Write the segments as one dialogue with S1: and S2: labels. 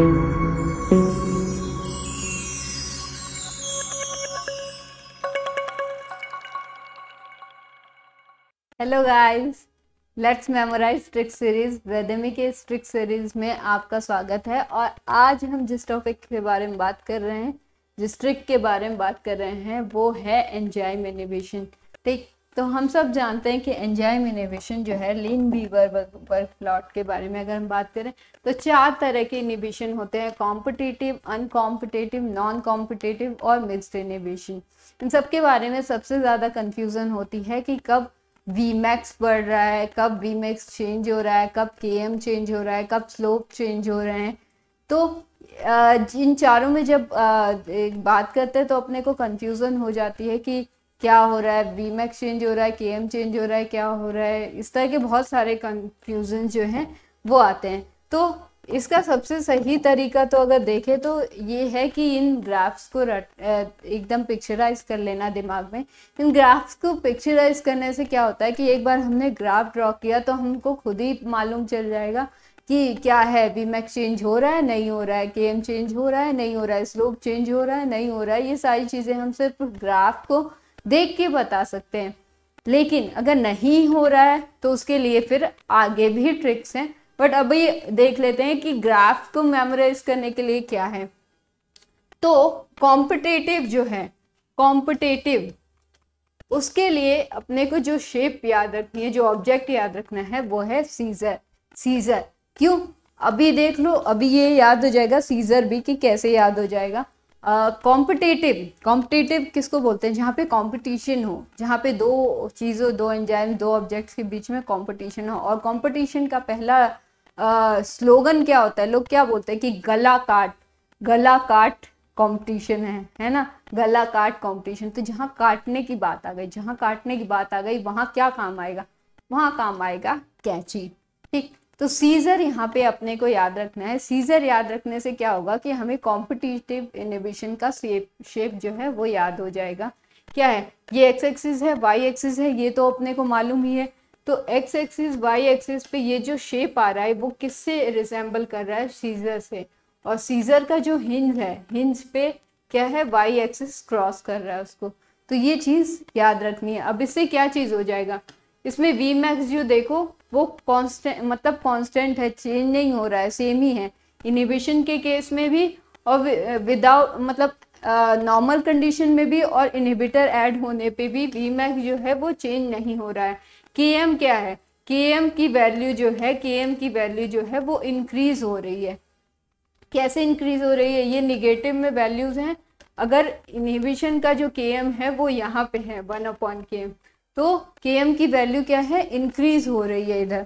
S1: hello guys let's memorise trick series वेदमी के trick series में आपका स्वागत है और आज हम जिस टॉपिक के बारे में बात कर रहे हैं जिस ट्रिक के बारे में बात कर रहे हैं वो है एंजाइम इनिबिशन ठीक तो हम सब जानते हैं कि एंजाइम इनिबिशन जो है लिन बीवर वर्क प्लॉट के बारे में अगर हम बात करें तो चार तरह के इनिबिशन होते हैं कॉम्पिटिटिव अनकॉम्पिटेटिव नॉन कॉम्पिटेटिव और मिक्सड इनिबिशन इन सब के बारे में सबसे ज़्यादा कन्फ्यूज़न होती है कि कब वी मैक्स बढ़ रहा है कब वी मैक्स चेंज हो रहा है कब के एम चेंज हो रहा है कब स्लोप चेंज हो रहे हैं तो इन चारों में जब बात करते हैं तो अपने को कन्फ्यूज़न हो जाती है कि क्या हो रहा है बीमैक्स चेंज हो रहा है के चेंज हो रहा है क्या हो रहा है इस तरह के बहुत सारे कन्फ्यूजन जो हैं वो आते हैं तो इसका सबसे सही तरीका तो अगर देखें तो ये है कि इन ग्राफ्स को एकदम पिक्चराइज कर लेना दिमाग में इन ग्राफ्स को पिक्चराइज करने से क्या होता है कि एक बार हमने ग्राफ ड्रॉ किया तो हमको खुद ही मालूम चल जाएगा कि क्या है वी मैक चेंज हो रहा है नहीं हो रहा है के एम चेंज हो रहा है नहीं हो रहा है स्लोप चेंज हो रहा है नहीं हो रहा है ये सारी चीज़ें हम सिर्फ ग्राफ को देख के बता सकते हैं लेकिन अगर नहीं हो रहा है तो उसके लिए फिर आगे भी ट्रिक्स हैं बट अभी देख लेते हैं कि ग्राफ को मेमोराइज करने के लिए क्या है तो कॉम्पिटेटिव जो है कॉम्पिटेटिव उसके लिए अपने को जो शेप याद रखनी है जो ऑब्जेक्ट याद रखना है वो है सीजर सीजर क्यों अभी देख लो अभी ये याद हो जाएगा सीजर भी कि कैसे याद हो जाएगा कॉम्पिटेटिव uh, कॉम्पिटेटिव किसको बोलते हैं जहाँ पे कंपटीशन हो जहाँ पे दो चीज़ों दो एंजाइम दो ऑब्जेक्ट्स के बीच में कंपटीशन हो और कंपटीशन का पहला स्लोगन uh, क्या होता है लोग क्या बोलते हैं कि गला काट गला काट कंपटीशन है है ना गला काट कंपटीशन तो जहाँ काटने की बात आ गई जहाँ काटने की बात आ गई वहाँ क्या काम आएगा वहाँ काम आएगा कैची ठीक तो सीजर यहाँ पे अपने को याद रखना है सीजर याद रखने से क्या होगा कि हमें कॉम्पिटिटिव इनिबिशन का शेप शेप जो है वो याद हो जाएगा क्या है ये एक्स एक्सिस है वाई एक्सिस है ये तो अपने को मालूम ही है तो एक्स एक्सिस वाई एक्सिस पे ये जो शेप आ रहा है वो किससे रिजेंबल कर रहा है सीजर से और सीजर का जो हिंज है हिंज पे क्या है वाई एक्सिस क्रॉस कर रहा है उसको तो ये चीज़ याद रखनी है अब इससे क्या चीज़ हो जाएगा इसमें वी मैक्स जो देखो वो कांस्टेंट मतलब कांस्टेंट है चेंज नहीं हो रहा है सेम ही है इनिबिशन के केस में भी और विदाउट मतलब नॉर्मल कंडीशन में भी और इनिबिटर ऐड होने पे भी वी मैक्स जो है वो चेंज नहीं हो रहा है के एम क्या है के एम की वैल्यू जो है के एम की वैल्यू जो है वो इंक्रीज हो रही है कैसे इंक्रीज हो रही है ये निगेटिव में वैल्यूज़ हैं अगर इनिबिशन का जो के एम है वो यहाँ पे है वन अपॉन के एम तो के एम की वैल्यू क्या है इंक्रीज हो रही है इधर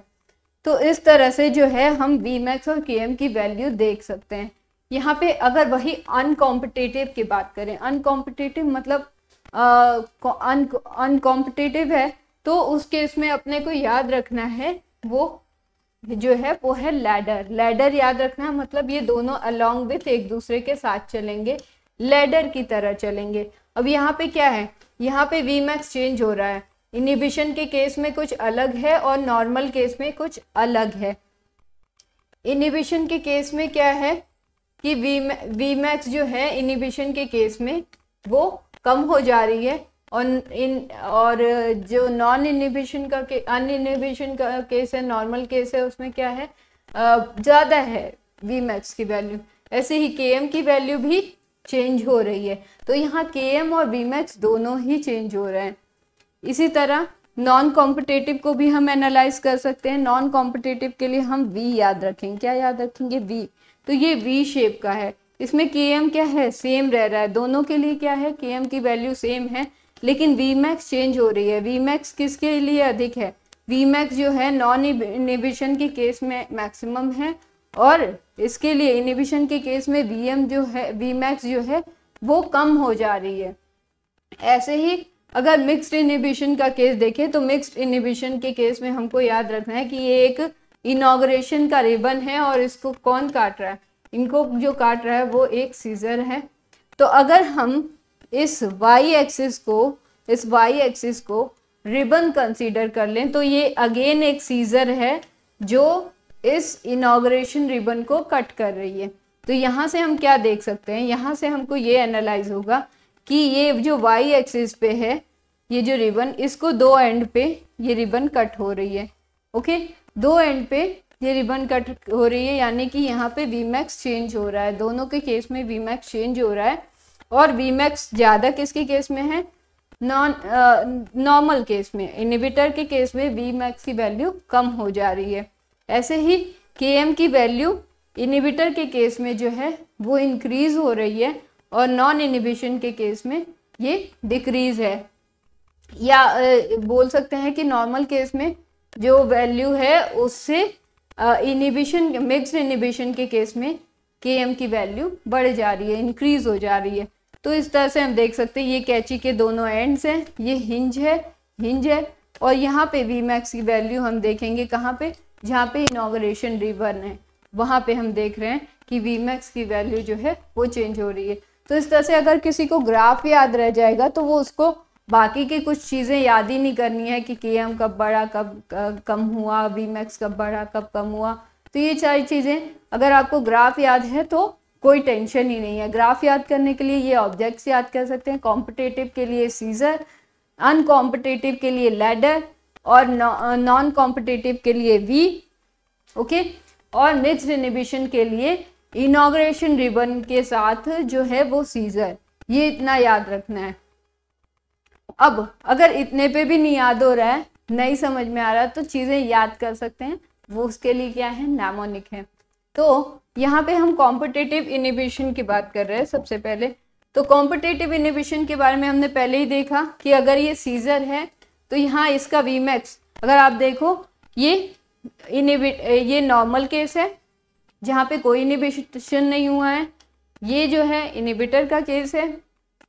S1: तो इस तरह से जो है हम वी मैक्स और के एम की वैल्यू देख सकते हैं यहाँ पे अगर वही अनकॉम्पिटेटिव की बात करें अनकॉम्पिटेटिव मतलब अनकॉम्पिटेटिव uh, है तो उस केस में अपने को याद रखना है वो जो है वो है लैडर लैडर याद रखना है मतलब ये दोनों अलोंग विथ एक दूसरे के साथ चलेंगे लैडर की तरह चलेंगे अब यहाँ पे क्या है यहाँ पे वी मैक्स चेंज हो रहा है इनिबिशन के केस में कुछ अलग है और नॉर्मल केस में कुछ अलग है इनिबिशन के केस में क्या है कि वी वी मैक्स जो है इनिबिशन के केस में वो कम हो जा रही है और इन और जो नॉन इनिबिशन का के अन इनिबिशन का केस है नॉर्मल केस है उसमें क्या है ज़्यादा है वी मैक्स की वैल्यू ऐसे ही के एम की वैल्यू भी चेंज हो रही है तो यहाँ के एम और वी मैक्स दोनों ही चेंज हो रहे हैं इसी तरह नॉन कॉम्पिटेटिव को भी हम एनालाइज कर सकते हैं नॉन कॉम्पिटेटिव के लिए हम वी याद रखेंगे क्या याद रखेंगे वी तो ये वी शेप का है इसमें के एम क्या है सेम रह रहा है दोनों के लिए क्या है के एम की वैल्यू सेम है लेकिन वी मैक्स चेंज हो रही है वी मैक्स किसके लिए अधिक है वी मैक्स जो है नॉन इनिबिशन के केस में मैक्सिमम है और इसके लिए इनिबिशन के केस में वी एम जो है वी मैक्स जो है वो कम हो जा रही है ऐसे ही अगर मिक्स्ड इनिबिशन का केस देखें तो मिक्स्ड इनिबिशन के केस में हमको याद रखना है कि ये एक इनाग्रेशन का रिबन है और इसको कौन काट रहा है इनको जो काट रहा है वो एक सीजर है तो अगर हम इस वाई एक्सिस को इस वाई एक्सिस को रिबन कंसीडर कर लें तो ये अगेन एक सीजर है जो इस इनाग्रेशन रिबन को कट कर रही है तो यहाँ से हम क्या देख सकते हैं यहाँ से हमको ये एनालाइज होगा कि ये जो वाई एक्सिस पे है ये जो रिबन इसको दो एंड पे ये रिबन कट हो रही है ओके दो एंड पे ये रिबन कट हो रही है यानी कि यहाँ पे वी मैक्स चेंज हो रहा है दोनों के केस में वी मैक्स चेंज हो रहा है और वी मैक्स ज़्यादा किसके केस में है नॉन नॉर्मल केस में इनिबिटर के केस में वी मैक्स की वैल्यू कम हो जा रही है ऐसे ही के एम की वैल्यू इनिबिटर के केस में जो है वो इंक्रीज हो रही है और नॉन इनिबिशन के केस में ये डिक्रीज है या बोल सकते हैं कि नॉर्मल केस में जो वैल्यू है उससे इनिबिशन मिक्स इनिबिशन के केस में के एम की वैल्यू बढ़ जा रही है इंक्रीज हो जा रही है तो इस तरह से हम देख सकते हैं ये कैची के दोनों एंड्स हैं ये हिंज है हिंज है और यहाँ पे वी मैक्स की वैल्यू हम देखेंगे कहाँ पे जहाँ पे इनाग्रेशन रिवर्न है वहाँ पे हम देख रहे हैं कि वी मैक्स की वैल्यू जो है वो चेंज हो रही है तो इस तरह से अगर किसी को ग्राफ याद रह जाएगा तो वो उसको बाकी की कुछ चीज़ें याद ही नहीं करनी है कि के एम कब बढ़ा कब कम हुआ वी मैक्स कब बढ़ा कब कम हुआ तो ये सारी चीज़ें अगर आपको ग्राफ याद है तो कोई टेंशन ही नहीं है ग्राफ याद करने के लिए ये ऑब्जेक्ट्स याद कर सकते हैं कॉम्पिटेटिव के लिए सीजर अनकॉम्पिटेटिव के लिए लेडर और नॉन कॉम्पिटेटिव uh, के लिए वी ओके और मिक्स इनिबिशन के लिए इनाग्रेशन रिबन के साथ जो है वो सीजर ये इतना याद रखना है अब अगर इतने पे भी नहीं याद हो रहा है नहीं समझ में आ रहा तो चीज़ें याद कर सकते हैं वो उसके लिए क्या है नामोनिक है तो यहाँ पे हम कॉम्पिटेटिव इनिबिशन की बात कर रहे हैं सबसे पहले तो कॉम्पिटेटिव इनिबिशन के बारे में हमने पहले ही देखा कि अगर ये सीजर है तो यहाँ इसका वीमैक्स अगर आप देखो ये इनिबिट ये नॉर्मल केस है जहाँ पे कोई इनिबिशन नहीं हुआ है ये जो है इनिबिटर का केस है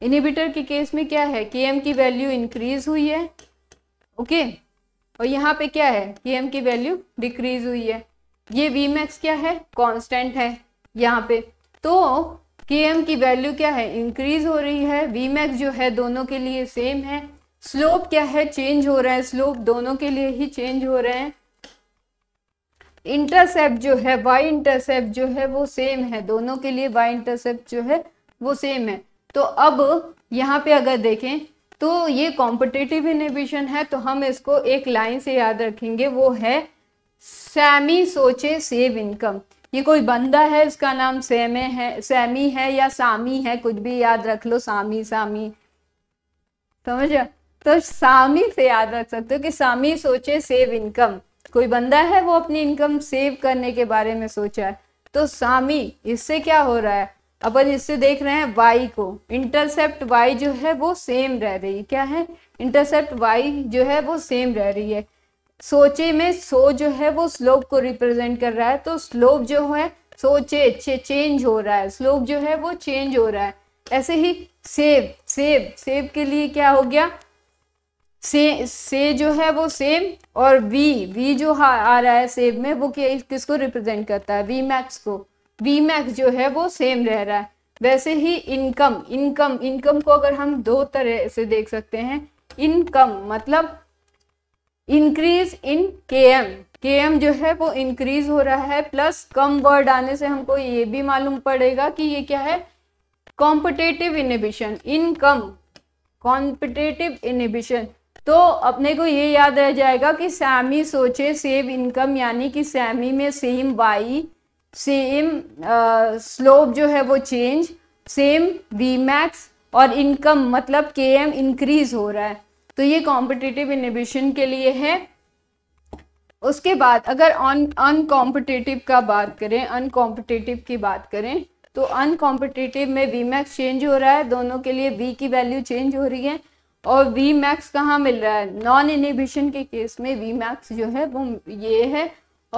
S1: इनिबिटर के केस में क्या है के की वैल्यू इंक्रीज हुई है ओके और यहाँ पे क्या है के की वैल्यू डिक्रीज हुई है ये वी मैक्स क्या है कांस्टेंट है यहाँ पे तो के की वैल्यू क्या है इंक्रीज हो रही है वी मैक्स जो है दोनों के लिए सेम है स्लोप क्या है चेंज हो रहा है स्लोप दोनों के लिए ही चेंज हो रहे हैं इंटरसेप्ट जो है वाई इंटरसेप्ट जो है वो सेम है दोनों के लिए वाई इंटरसेप्ट जो है वो सेम है तो अब यहाँ पे अगर देखें तो ये कॉम्पिटेटिव इनिबिशन है तो हम इसको एक लाइन से याद रखेंगे वो है सैमी सोचे सेव इनकम ये कोई बंदा है इसका नाम सेमे है सैमी है या सामी है कुछ भी याद रख लो सामी सामी समझ तो सामी से याद रख सकते हो कि सामी सोचे सेव इनकम कोई बंदा है वो अपनी इनकम सेव करने के बारे में सोचा है तो सामी इससे क्या हो रहा है अपन इससे देख रहे हैं वाई को इंटरसेप्ट वाई जो है वो सेम रह रही है क्या है इंटरसेप्ट वाई जो है वो सेम रह रही है सोचे में सो जो है वो स्लोप को रिप्रेजेंट कर रहा है तो स्लोप जो है सोचे चे, चेंज हो रहा है स्लोप जो है वो चेंज हो रहा है ऐसे ही सेव सेव सेव के लिए क्या हो गया से से जो है वो सेम और वी वी जो आ रहा है सेम में वो किसको रिप्रेजेंट करता है वी मैक्स को वी मैक्स जो है वो सेम रह रहा है वैसे ही इनकम इनकम इनकम को अगर हम दो तरह से देख सकते हैं इनकम मतलब इंक्रीज इन के एम के एम जो है वो इंक्रीज हो रहा है प्लस कम वर्ड आने से हमको ये भी मालूम पड़ेगा कि ये क्या है competitive inhibition income competitive inhibition तो अपने को ये याद रह जाएगा कि सैमी सोचे सेव इनकम यानी कि सैमी में सेम वाई सेम स्लोप जो है वो चेंज सेम वी मैक्स और इनकम मतलब के एम इंक्रीज हो रहा है तो ये कॉम्पिटिटिव इनिबिशन के लिए है उसके बाद अगर ऑन अनकॉम्पिटेटिव का बात करें अनकॉम्पिटेटिव की बात करें तो अनकॉम्पिटेटिव में वी मैक्स चेंज हो रहा है दोनों के लिए वी की वैल्यू चेंज हो रही है और वी मैक्स कहाँ मिल रहा है नॉन इनिबिशन के केस में वी मैक्स जो है वो ये है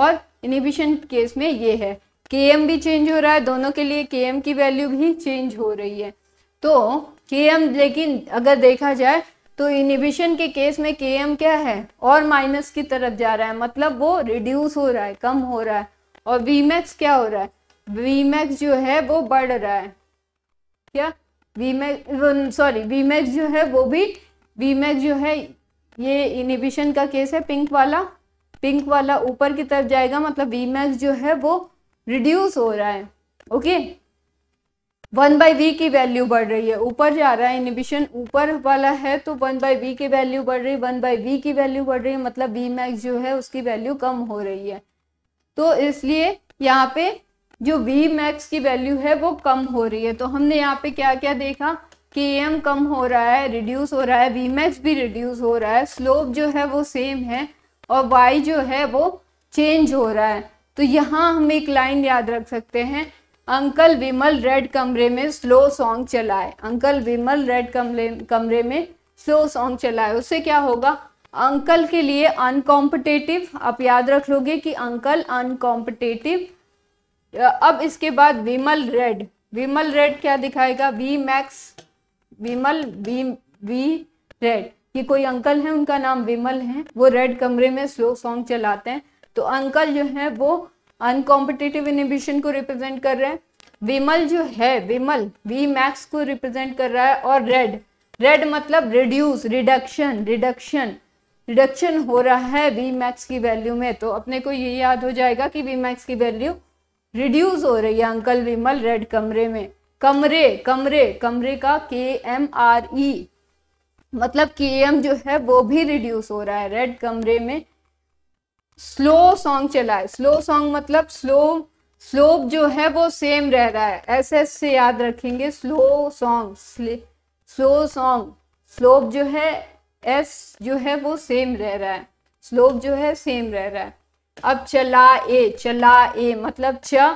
S1: और इनिबिशन केस में ये है के एम भी चेंज हो रहा है दोनों के लिए के एम की वैल्यू भी चेंज हो रही है तो के एम लेकिन अगर देखा जाए तो इनिबिशन के केस में के एम क्या है और माइनस की तरफ जा रहा है मतलब वो रिड्यूस हो रहा है कम हो रहा है और वी मैक्स क्या हो रहा है वी मैक्स जो है वो बढ़ रहा है क्या वीमैक्स सॉरी वीमैक्स जो है वो भी वीमैक्स जो है ये इनिबिशन का केस है पिंक वाला पिंक वाला ऊपर की तरफ जाएगा मतलब वीमैक्स जो है वो रिड्यूस हो रहा है ओके वन बाई वी की वैल्यू बढ़ रही है ऊपर जा रहा है इनिबिशन ऊपर वाला है तो वन बाई वी की वैल्यू बढ़ रही है वन बाई वी की वैल्यू बढ़ रही है मतलब वीमैक्स जो है उसकी वैल्यू कम हो रही है तो इसलिए यहाँ पे जो वी मैक्स की वैल्यू है वो कम हो रही है तो हमने यहाँ पे क्या क्या देखा के एम कम हो रहा है रिड्यूस हो रहा है वी मैक्स भी रिड्यूस हो रहा है स्लोप जो है वो सेम है और वाई जो है वो चेंज हो रहा है तो यहाँ हम एक लाइन याद रख सकते हैं अंकल विमल रेड कमरे में स्लो सॉन्ग चलाए अंकल विमल रेड कमरे कमरे में स्लो सॉन्ग चलाए उससे क्या होगा अंकल के लिए अनकॉम्पिटेटिव आप याद रख लोगे कि अंकल अनकॉम्पिटेटिव अब इसके बाद विमल रेड विमल रेड क्या दिखाएगा V max Vimal V V red ये कोई अंकल है उनका नाम विमल है वो रेड कमरे में स्लो सॉन्ग चलाते हैं तो अंकल जो है वो अनकॉम्पिटेटिव इनिबिशन को रिप्रेजेंट कर रहे हैं विमल जो है विमल वी मैक्स को रिप्रेजेंट कर रहा है और रेड रेड मतलब रिड्यूस रिडक्शन रिडक्शन रिडक्शन हो रहा है वी मैक्स की वैल्यू में तो अपने को ये याद हो जाएगा कि वी मैक्स की वैल्यू रिड्यूस हो रही है अंकल विमल रेड कमरे में कमरे कमरे कमरे का के एम आर ई मतलब के एम जो है वो भी रिड्यूस हो रहा है रेड कमरे में स्लो सॉन्ग चला है स्लो सॉन्ग मतलब स्लो स्लोप जो है वो सेम रह रहा है एस एस से याद रखेंगे slow song slow song slope जो है एस जो है वो सेम रह रहा है स्लोप जो है सेम रह रहा है अब चला ए चला ए मतलब च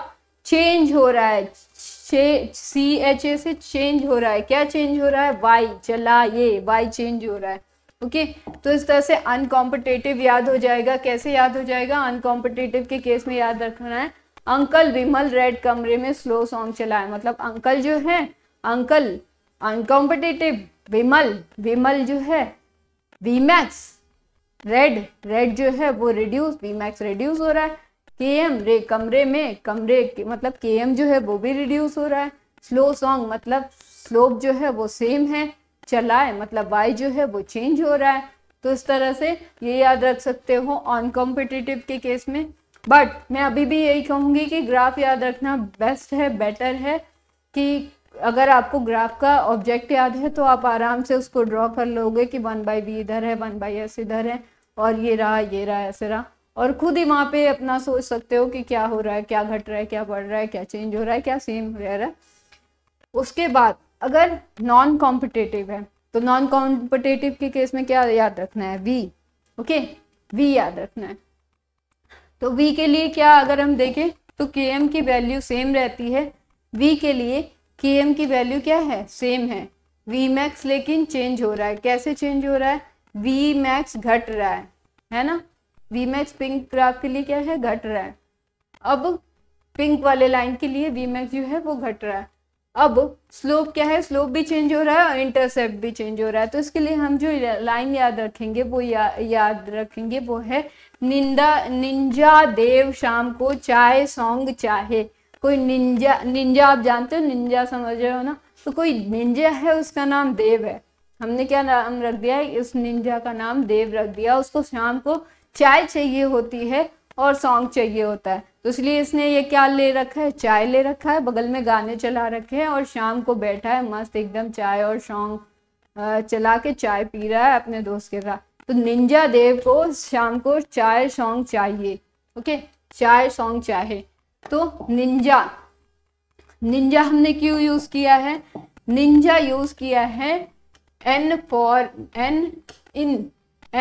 S1: चेंज हो रहा है सी एच ए से चेंज हो रहा है क्या चेंज हो रहा है वाई चला ये वाई चेंज हो रहा है ओके तो इस तरह से अनकॉम्पिटेटिव याद हो जाएगा कैसे याद हो जाएगा अनकॉम्पिटेटिव के केस में याद रखना है अंकल विमल रेड कमरे में स्लो सॉन्ग चलाए मतलब अंकल जो है अंकल अनकॉम्पिटेटिव विमल विमल जो है वीमैक्स रेड रेड जो है वो रिड्यूस वी मैक्स रिड्यूस हो रहा है के एम रे कमरे में कमरे के, मतलब के एम जो है वो भी रिड्यूस हो रहा है स्लो सॉन्ग मतलब स्लोप जो है वो सेम है चलाए मतलब वाई जो है वो चेंज हो रहा है तो इस तरह से ये याद रख सकते हो ऑन कॉम्पिटिटिव के केस में बट मैं अभी भी यही कहूँगी कि ग्राफ याद रखना बेस्ट है बेटर है कि अगर आपको ग्राफ का ऑब्जेक्ट याद है तो आप आराम से उसको ड्रॉ कर लोगे कि वन बाई बी इधर है वन बाई एस इधर है और ये रहा ये रहा ऐसे रहा और खुद ही वहाँ पे अपना सोच सकते हो कि क्या हो रहा है क्या घट रहा है क्या बढ़ रहा है क्या चेंज हो रहा है क्या सेम रह रहा है उसके बाद अगर नॉन कॉम्पिटेटिव है तो नॉन कॉम्पिटेटिव के केस में क्या याद रखना है वी ओके वी याद रखना है तो वी के लिए क्या अगर हम देखें तो के एम की वैल्यू सेम रहती है वी के लिए के एम की वैल्यू क्या है सेम है वी मैक्स लेकिन चेंज हो रहा है कैसे चेंज हो रहा है वी मैक्स घट रहा है है ना वी मैक्स पिंक ग्राफ के लिए क्या है घट रहा है अब पिंक वाले लाइन के लिए वी मैक्स जो है वो घट रहा है अब स्लोप क्या है स्लोप भी चेंज हो रहा है और इंटरसेप्ट भी चेंज हो रहा है तो इसके लिए हम जो लाइन याद रखेंगे वो या, याद रखेंगे वो है निंदा निंजा देव शाम को चाय सॉन्ग चाहे कोई निंजा निंजा आप जानते हो निंजा समझ रहे हो ना तो कोई निंजा है उसका नाम देव है हमने क्या नाम रख दिया है उस निंजा का नाम देव रख दिया उसको शाम को चाय चाहिए होती है और सॉन्ग चाहिए होता है तो इसलिए इसने ये क्या ले रखा है चाय ले रखा है बगल में गाने चला रखे हैं और शाम को बैठा है मस्त एकदम चाय और सॉन्ग चला के चाय पी रहा है अपने दोस्त के साथ तो निंजा देव को शाम को चाय सॉन्ग चाहिए ओके चाय सॉन्ग चाहे तो निंजा निंजा हमने क्यों यूज किया है निंजा यूज किया है N for N in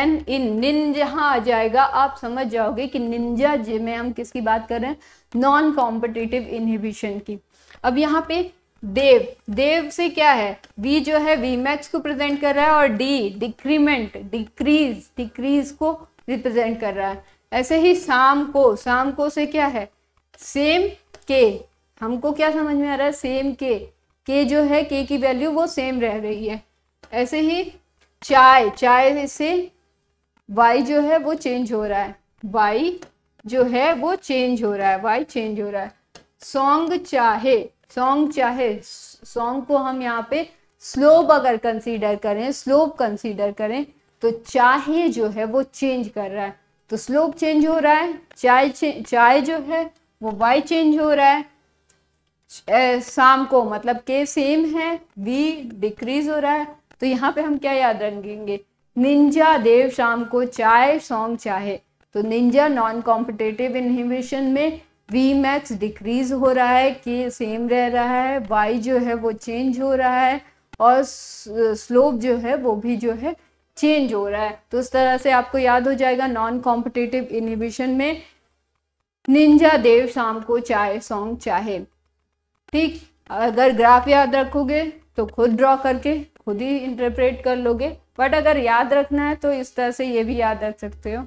S1: N in ninja आ जाएगा आप समझ जाओगे कि निंजा में हम किसकी बात कर रहे हैं नॉन कॉम्पिटिटिव इनहिबिशन की अब यहाँ पे देव देव से क्या है वी जो है वी मैक्स को प्रेजेंट कर रहा है और डी डिक्रीमेंट डिक्रीज डिक्रीज को रिप्रेजेंट कर रहा है ऐसे ही शाम को शाम को से क्या है सेम के हमको क्या समझ में आ रहा है सेम के के जो है के की वैल्यू वो सेम रह रही है ऐसे ही चाय चाय से वाई जो है वो चेंज हो रहा है वाई जो है वो चेंज हो रहा है वाई चेंज हो रहा है सॉन्ग चाहे सॉन्ग चाहे सॉन्ग को हम यहाँ पे स्लोप अगर कंसीडर करें स्लोप कंसीडर करें तो चाहे जो है वो चेंज कर रहा है तो स्लोप चेंज हो रहा है चाय चाय जो है वो वाई चेंज हो रहा है शाम को मतलब के सेम है वी डिक्रीज हो रहा है तो यहाँ पे हम क्या याद रखेंगे निंजा देव शाम को चाय सॉन्ग चाहे तो निंजा नॉन कॉम्पिटेटिव इनहिबिशन में वी मैक्स डिक्रीज हो रहा है के सेम रह रहा है वाई जो है वो चेंज हो रहा है और स्लोप जो है वो भी जो है चेंज हो रहा है तो उस तरह से आपको याद हो जाएगा नॉन कॉम्पिटेटिव इनहिबिशन में निंजा देव शाम को चाहे सॉन्ग चाहे ठीक अगर ग्राफ याद रखोगे तो खुद ड्रॉ करके खुद ही इंटरप्रेट कर लोगे बट अगर याद रखना है तो इस तरह से ये भी याद रख सकते हो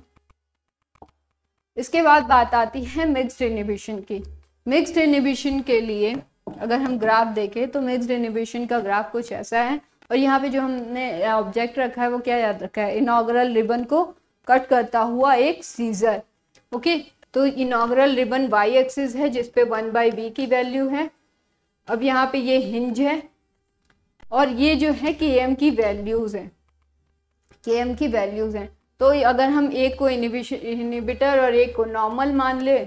S1: इसके बाद बात आती है मिक्स्ड इनिबिशन की मिक्स्ड इनिबिशन के लिए अगर हम ग्राफ देखें तो मिक्स्ड इनिबिशन का ग्राफ कुछ ऐसा है और यहाँ पे जो हमने ऑब्जेक्ट रखा है वो क्या याद रखा है इनोग्रल रिबन को कट करता हुआ एक सीजर ओके तो इनाग्रल रिबन वाई एक्सिस है जिसपे वन बाई वी की वैल्यू है अब यहाँ पे ये हिंज है और ये जो है के एम की वैल्यूज़ हैं के एम की वैल्यूज़ हैं तो अगर हम एक को इनिबिटर और एक को नॉर्मल मान ले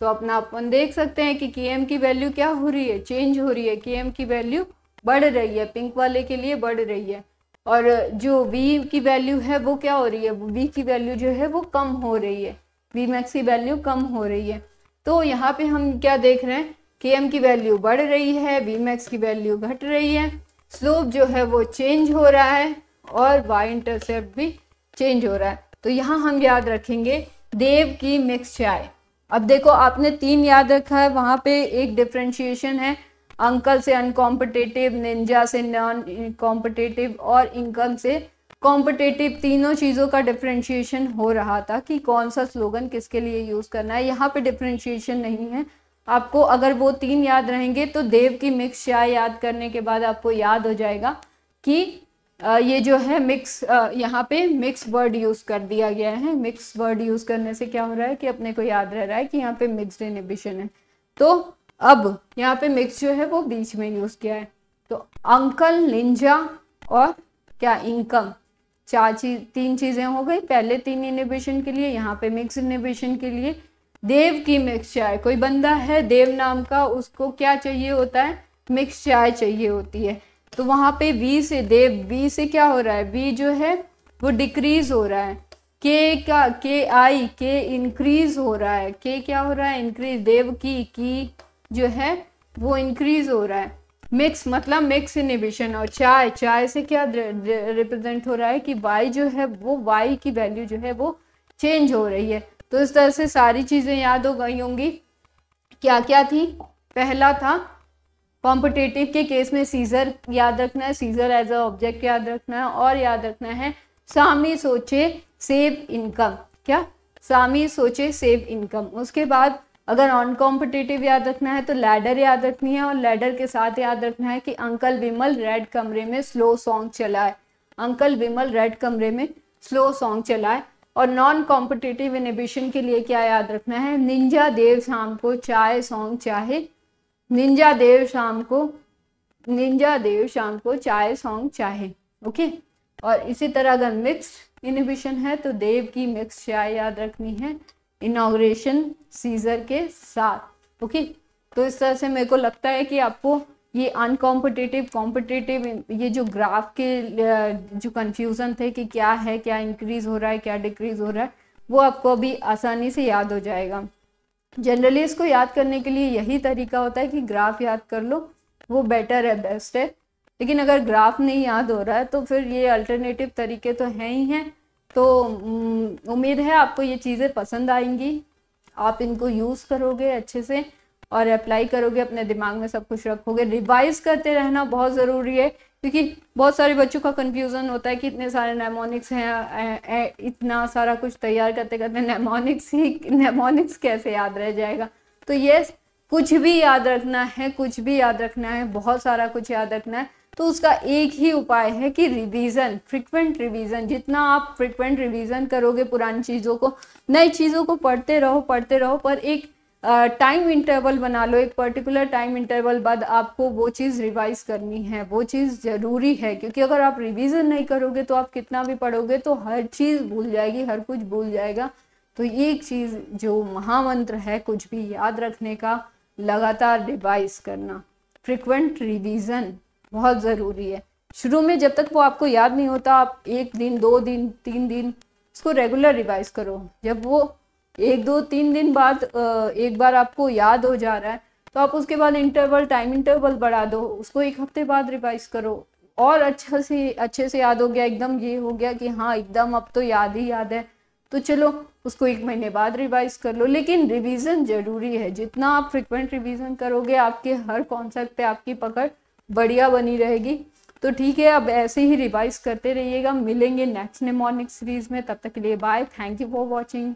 S1: तो अपना अपन देख सकते हैं कि के एम की वैल्यू क्या हो रही है चेंज हो रही है के एम की वैल्यू बढ़ रही है पिंक वाले के लिए बढ़ रही है और जो वी की वैल्यू है वो क्या हो रही है वी की वैल्यू जो है वो कम हो रही है वी मैक्स की वैल्यू कम हो रही है तो यहाँ पे हम क्या देख रहे हैं के एम की वैल्यू बढ़ रही है वी मैक्स की वैल्यू घट रही है स्लोप जो है वो चेंज हो रहा है और वाई इंटरसेप्ट भी चेंज हो रहा है तो यहाँ हम याद रखेंगे देव की मिक्स चाय अब देखो आपने तीन याद रखा है वहाँ पे एक डिफ्रेंशिएशन है अंकल से अनकॉम्पिटेटिव निंजा से नॉन कॉम्पिटेटिव और इनकम से कॉम्पिटेटिव तीनों चीज़ों का डिफ्रेंशिएशन हो रहा था कि कौन सा स्लोगन किसके लिए यूज़ करना है यहाँ पे डिफ्रेंशिएशन नहीं है आपको अगर वो तीन याद रहेंगे तो देव की मिक्स चाय याद करने के बाद आपको याद हो जाएगा कि ये जो है मिक्स यहाँ पे मिक्स वर्ड यूज़ कर दिया गया है मिक्स वर्ड यूज़ करने से क्या हो रहा है कि अपने को याद रह रहा है कि यहाँ पे मिक्स इनिबिशन है तो अब यहाँ पे मिक्स जो है वो बीच में यूज़ किया है तो अंकल निंजा और क्या इनकम चार चीज तीन चीज़ें हो गई पहले तीन इनिबिशन के लिए यहाँ पे मिक्स इनिबिशन के लिए देव की मिक्स चाय कोई बंदा है देव नाम का उसको क्या चाहिए होता है मिक्स चाय चाहिए होती है तो वहाँ पे वी से देव वी से क्या हो रहा है वी जो है वो डिक्रीज़ हो रहा है के का के आई के इंक्रीज़ हो रहा है के क्या हो रहा है इंक्रीज देव की की जो है वो इंक्रीज़ हो रहा है मिक्स मतलब मिक्स इनिबिशन और चाय चाय से क्या रिप्रेजेंट हो रहा है कि वाई जो है वो वाई की वैल्यू जो है वो चेंज हो रही है तो इस तरह से सारी चीज़ें याद हो गई होंगी क्या क्या थी पहला था कॉम्पिटेटिव के केस में सीजर याद रखना है सीजर एज अ ऑब्जेक्ट याद रखना है और याद रखना है सामी सोचे सेव इनकम क्या सामी सोचे सेव इनकम उसके बाद अगर ऑन कॉम्पिटिटिव याद रखना है तो लैडर याद रखनी है और लैडर के साथ याद रखना है कि अंकल विमल रेड कमरे में स्लो सॉन्ग चलाए अंकल विमल रेड कमरे में स्लो सॉन्ग चलाए और नॉन कॉम्पिटिटिव इनिबिशन के लिए क्या याद रखना है निंजा देव शाम को चाय सॉन्ग चाहे निंजा देव शाम को निंजा देव शाम को चाय सॉन्ग चाहे ओके और इसी तरह अगर मिक्स इनिबिशन है तो देव की मिक्स चाय याद रखनी है इनाग्रेशन सीजर के साथ ओके तो इस तरह से मेरे को लगता है कि आपको ये अनकॉम्पिटेटिव कॉम्पिटेटिव ये जो ग्राफ के जो कन्फ्यूज़न थे कि क्या है क्या इंक्रीज़ हो रहा है क्या डिक्रीज़ हो रहा है वो आपको अभी आसानी से याद हो जाएगा जनरली इसको याद करने के लिए यही तरीका होता है कि ग्राफ याद कर लो वो बेटर है बेस्ट है लेकिन अगर ग्राफ नहीं याद हो रहा है तो फिर ये अल्टरनेटिव तरीके तो हैं ही हैं तो उम्मीद है आपको ये चीज़ें पसंद आएंगी आप इनको यूज़ करोगे अच्छे से और अप्लाई करोगे अपने दिमाग में सब कुछ रखोगे रिवाइज करते रहना बहुत ज़रूरी है क्योंकि बहुत सारे बच्चों का कंफ्यूजन होता है कि इतने सारे नेमोनिक्स हैं इतना सारा कुछ तैयार करते करते नेमोनिक्स ही नेमोनिक्स कैसे याद रह जाएगा तो ये कुछ भी याद रखना है कुछ भी याद रखना है बहुत सारा कुछ याद रखना है तो उसका एक ही उपाय है कि रिवीजन फ्रिक्वेंट रिवीजन जितना आप फ्रिक्वेंट रिवीजन करोगे पुरानी चीज़ों को नई चीज़ों को पढ़ते रहो पढ़ते रहो पर एक टाइम इंटरवल बना लो एक पर्टिकुलर टाइम इंटरवल बाद आपको वो चीज़ रिवाइज करनी है वो चीज़ ज़रूरी है क्योंकि अगर आप रिवीजन नहीं करोगे तो आप कितना भी पढ़ोगे तो हर चीज़ भूल जाएगी हर कुछ भूल जाएगा तो ये एक चीज़ जो महामंत्र है कुछ भी याद रखने का लगातार रिवाइज करना फ्रिक्वेंट रिवीजन बहुत ज़रूरी है शुरू में जब तक वो आपको याद नहीं होता आप एक दिन दो दिन तीन दिन उसको रेगुलर रिवाइज करो जब वो एक दो तीन दिन बाद एक बार आपको याद हो जा रहा है तो आप उसके बाद इंटरवल टाइम इंटरवल बढ़ा दो उसको एक हफ्ते बाद रिवाइज करो और अच्छा से अच्छे से याद हो गया एकदम ये हो गया कि हाँ एकदम अब तो याद ही याद है तो चलो उसको एक महीने बाद रिवाइज कर लो लेकिन रिवीजन जरूरी है जितना आप फ्रिक्वेंट रिवीजन करोगे आपके हर कॉन्सेप्ट पे आपकी पकड़ बढ़िया बनी रहेगी तो ठीक है अब ऐसे ही रिवाइज करते रहिएगा मिलेंगे नेक्स्ट निमोनिक सीरीज में तब तक के लिए bye thank you for watching